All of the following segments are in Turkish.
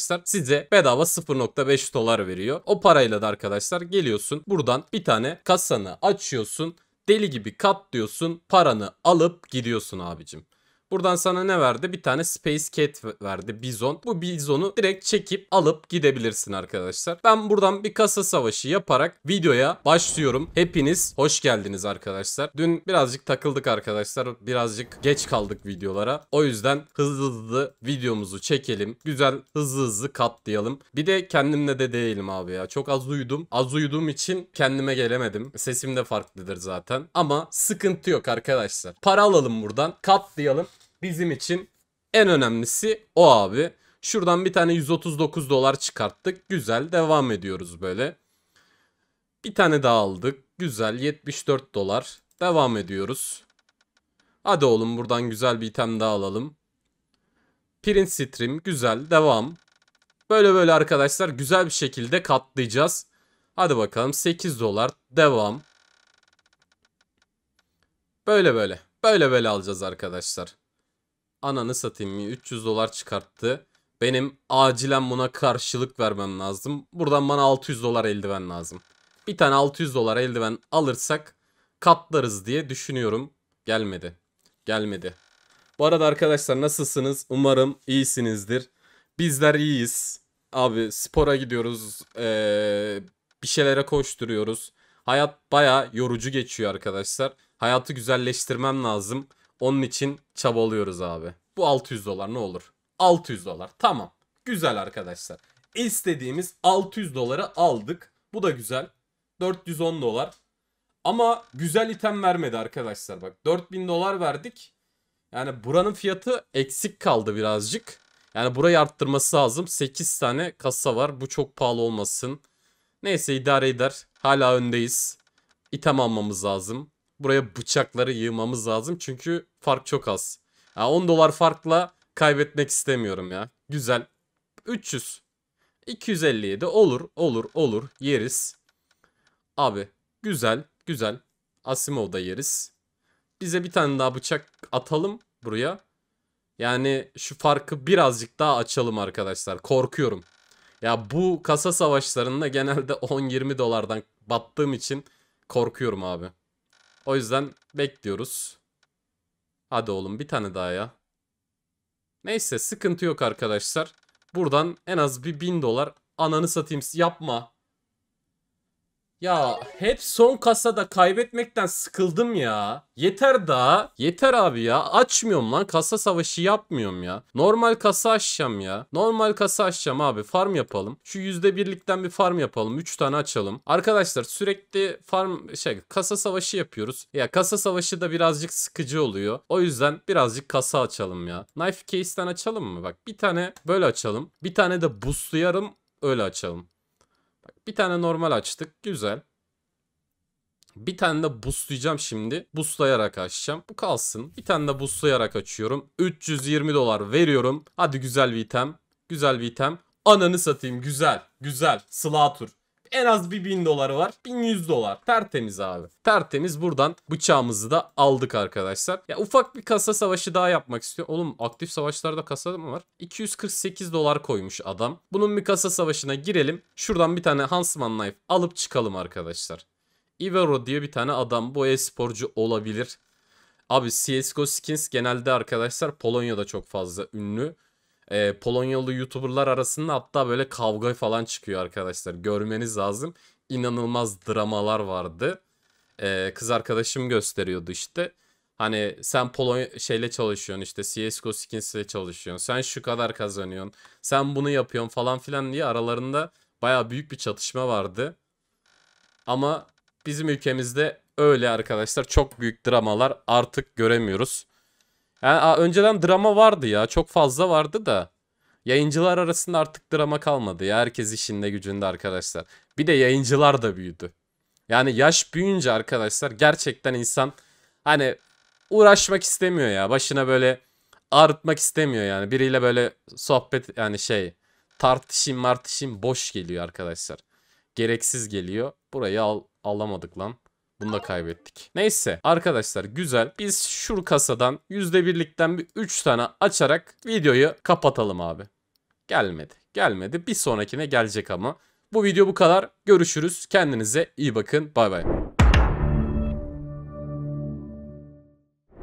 arkadaşlar size bedava 0.5 dolar veriyor. O parayla da arkadaşlar geliyorsun buradan bir tane kasanı açıyorsun deli gibi katlıyorsun paranı alıp gidiyorsun abicim. Buradan sana ne verdi? Bir tane Space Cat verdi. Bizon. Bu bizonu direkt çekip alıp gidebilirsin arkadaşlar. Ben buradan bir kasa savaşı yaparak videoya başlıyorum. Hepiniz hoş geldiniz arkadaşlar. Dün birazcık takıldık arkadaşlar. Birazcık geç kaldık videolara. O yüzden hızlı hızlı videomuzu çekelim. Güzel hızlı hızlı katlayalım. Bir de kendimle de değilim abi ya. Çok az uyudum. Az uyuduğum için kendime gelemedim. Sesim de farklıdır zaten. Ama sıkıntı yok arkadaşlar. Para alalım buradan. Katlayalım bizim için en önemlisi o abi. Şuradan bir tane 139 dolar çıkarttık. Güzel devam ediyoruz böyle. Bir tane daha aldık. Güzel 74 dolar. Devam ediyoruz. Hadi oğlum buradan güzel bir item daha alalım. Print stream güzel devam. Böyle böyle arkadaşlar güzel bir şekilde katlayacağız. Hadi bakalım 8 dolar devam. Böyle böyle. Böyle böyle alacağız arkadaşlar. Ananı satayım 300 dolar çıkarttı. Benim acilen buna karşılık vermem lazım. Buradan bana 600 dolar eldiven lazım. Bir tane 600 dolar eldiven alırsak katlarız diye düşünüyorum. Gelmedi. Gelmedi. Bu arada arkadaşlar nasılsınız? Umarım iyisinizdir. Bizler iyiyiz. Abi spora gidiyoruz. Ee, bir şeylere koşturuyoruz. Hayat baya yorucu geçiyor arkadaşlar. Hayatı güzelleştirmem lazım. Onun için çabalıyoruz abi. Bu 600 dolar ne olur? 600 dolar tamam. Güzel arkadaşlar. İstediğimiz 600 doları aldık. Bu da güzel. 410 dolar. Ama güzel item vermedi arkadaşlar. Bak 4000 dolar verdik. Yani buranın fiyatı eksik kaldı birazcık. Yani burayı arttırması lazım. 8 tane kasa var. Bu çok pahalı olmasın. Neyse idare eder. Hala öndeyiz. İtem almamız lazım buraya bıçakları yığmamız lazım. Çünkü fark çok az. Yani 10 dolar farkla kaybetmek istemiyorum ya. Güzel. 300. 257 olur olur olur yeriz. Abi güzel güzel. Asimov'da yeriz. Bize bir tane daha bıçak atalım buraya. Yani şu farkı birazcık daha açalım arkadaşlar. Korkuyorum. Ya bu kasa savaşlarında genelde 10-20 dolardan battığım için korkuyorum abi. O yüzden bekliyoruz. Hadi oğlum bir tane daha ya. Neyse sıkıntı yok arkadaşlar. Buradan en az bir bin dolar ananı satayım yapma. Ya hep son kasada kaybetmekten sıkıldım ya. Yeter daha. Yeter abi ya. Açmıyorum lan. Kasa savaşı yapmıyorum ya. Normal kasa açacağım ya. Normal kasa açacağım abi. Farm yapalım. Şu %1'likten bir farm yapalım. 3 tane açalım. Arkadaşlar sürekli farm şey kasa savaşı yapıyoruz. Ya kasa savaşı da birazcık sıkıcı oluyor. O yüzden birazcık kasa açalım ya. Knife case'ten açalım mı? Bak bir tane böyle açalım. Bir tane de boostlayarım öyle açalım. Bir tane normal açtık. Güzel. Bir tane de boostlayacağım şimdi. Boostlayarak açacağım. Bu kalsın. Bir tane de boostlayarak açıyorum. 320 dolar veriyorum. Hadi güzel bir item. Güzel bir item. Ananı satayım. Güzel. Güzel. Slatur. En az bir 1000 doları var. 1100 dolar. Tertemiz abi. Tertemiz buradan bıçağımızı da aldık arkadaşlar. Ya ufak bir kasa savaşı daha yapmak istiyor. Oğlum aktif savaşlarda kasa mı var? 248 dolar koymuş adam. Bunun bir kasa savaşına girelim. Şuradan bir tane Hansman Knife alıp çıkalım arkadaşlar. Ivero diye bir tane adam. Bu e-sporcu olabilir. Abi CSGO skins genelde arkadaşlar Polonya'da çok fazla ünlü e, Polonyalı YouTuber'lar arasında hatta böyle kavga falan çıkıyor arkadaşlar. Görmeniz lazım. İnanılmaz dramalar vardı. E, kız arkadaşım gösteriyordu işte. Hani sen Polonya şeyle çalışıyorsun işte CSGO skinsle çalışıyorsun. Sen şu kadar kazanıyorsun. Sen bunu yapıyorsun falan filan diye aralarında baya büyük bir çatışma vardı. Ama bizim ülkemizde öyle arkadaşlar çok büyük dramalar artık göremiyoruz. Yani, önceden drama vardı ya. Çok fazla vardı da. Yayıncılar arasında artık drama kalmadı ya. Herkes işinde gücünde arkadaşlar. Bir de yayıncılar da büyüdü. Yani yaş büyüyünce arkadaşlar gerçekten insan hani uğraşmak istemiyor ya. Başına böyle ağrıtmak istemiyor yani. Biriyle böyle sohbet yani şey tartışayım martışayım boş geliyor arkadaşlar. Gereksiz geliyor. Burayı al alamadık lan. Bunu da kaybettik. Neyse arkadaşlar güzel. Biz şu kasadan %1'likten bir 3 tane açarak videoyu kapatalım abi. Gelmedi. Gelmedi. Bir sonrakine gelecek ama. Bu video bu kadar. Görüşürüz. Kendinize iyi bakın. Bay bay.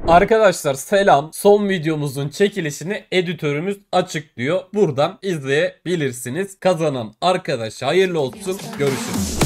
Arkadaşlar selam. Son videomuzun çekilişini editörümüz açıklıyor. Buradan izleyebilirsiniz. Kazanan arkadaş hayırlı olsun. Görüşürüz.